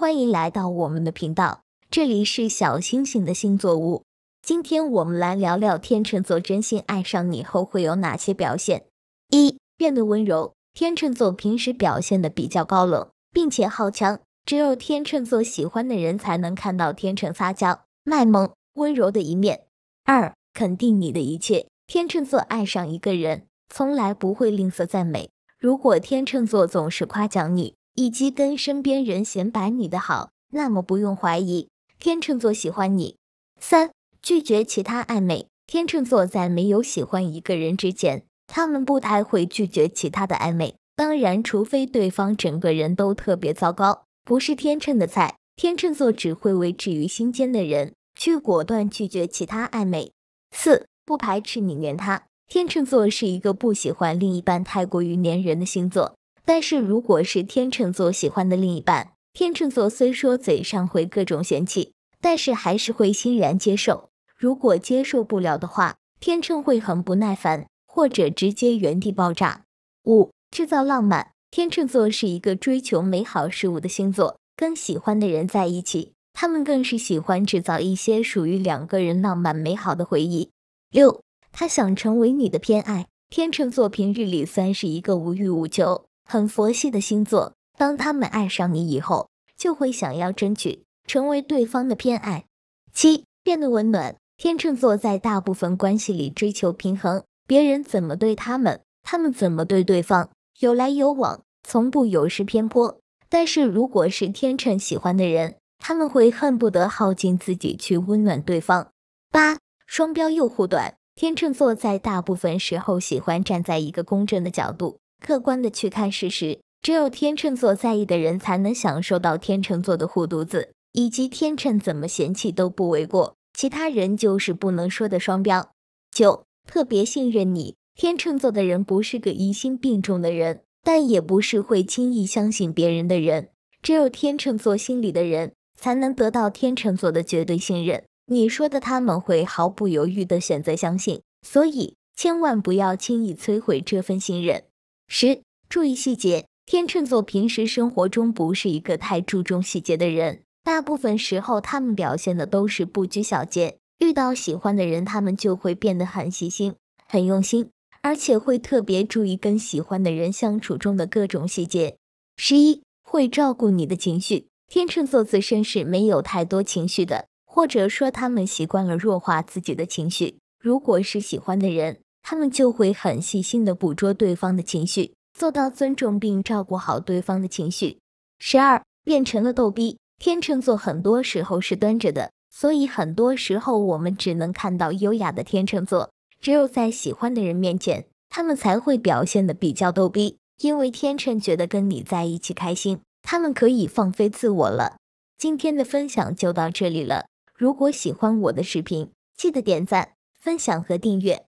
欢迎来到我们的频道，这里是小星星的星座屋。今天我们来聊聊天秤座真心爱上你后会有哪些表现。一、变得温柔。天秤座平时表现的比较高冷，并且好强，只有天秤座喜欢的人才能看到天秤撒娇、卖萌、温柔的一面。二、肯定你的一切。天秤座爱上一个人，从来不会吝啬赞美。如果天秤座总是夸奖你，以及跟身边人显摆你的好，那么不用怀疑，天秤座喜欢你。三、拒绝其他暧昧。天秤座在没有喜欢一个人之前，他们不太会拒绝其他的暧昧，当然，除非对方整个人都特别糟糕，不是天秤的菜。天秤座只会维持于心间的人，去果断拒绝其他暧昧。四、不排斥你黏他。天秤座是一个不喜欢另一半太过于黏人的星座。但是如果是天秤座喜欢的另一半，天秤座虽说嘴上会各种嫌弃，但是还是会欣然接受。如果接受不了的话，天秤会很不耐烦，或者直接原地爆炸。五、制造浪漫，天秤座是一个追求美好事物的星座，跟喜欢的人在一起，他们更是喜欢制造一些属于两个人浪漫美好的回忆。六、他想成为你的偏爱，天秤座平日里算是一个无欲无求。很佛系的星座，当他们爱上你以后，就会想要争取成为对方的偏爱。七变得温暖，天秤座在大部分关系里追求平衡，别人怎么对他们，他们怎么对对方，有来有往，从不有失偏颇。但是如果是天秤喜欢的人，他们会恨不得耗尽自己去温暖对方。八双标又护短，天秤座在大部分时候喜欢站在一个公正的角度。客观的去看事实，只有天秤座在意的人才能享受到天秤座的护犊子，以及天秤怎么嫌弃都不为过。其他人就是不能说的双标。九，特别信任你。天秤座的人不是个疑心病重的人，但也不是会轻易相信别人的人。只有天秤座心里的人，才能得到天秤座的绝对信任。你说的他们会毫不犹豫的选择相信，所以千万不要轻易摧毁这份信任。十、注意细节。天秤座平时生活中不是一个太注重细节的人，大部分时候他们表现的都是不拘小节。遇到喜欢的人，他们就会变得很细心、很用心，而且会特别注意跟喜欢的人相处中的各种细节。十一会照顾你的情绪。天秤座自身是没有太多情绪的，或者说他们习惯了弱化自己的情绪。如果是喜欢的人。他们就会很细心的捕捉对方的情绪，做到尊重并照顾好对方的情绪。十二变成了逗逼，天秤座很多时候是端着的，所以很多时候我们只能看到优雅的天秤座。只有在喜欢的人面前，他们才会表现的比较逗逼，因为天秤觉得跟你在一起开心，他们可以放飞自我了。今天的分享就到这里了，如果喜欢我的视频，记得点赞、分享和订阅。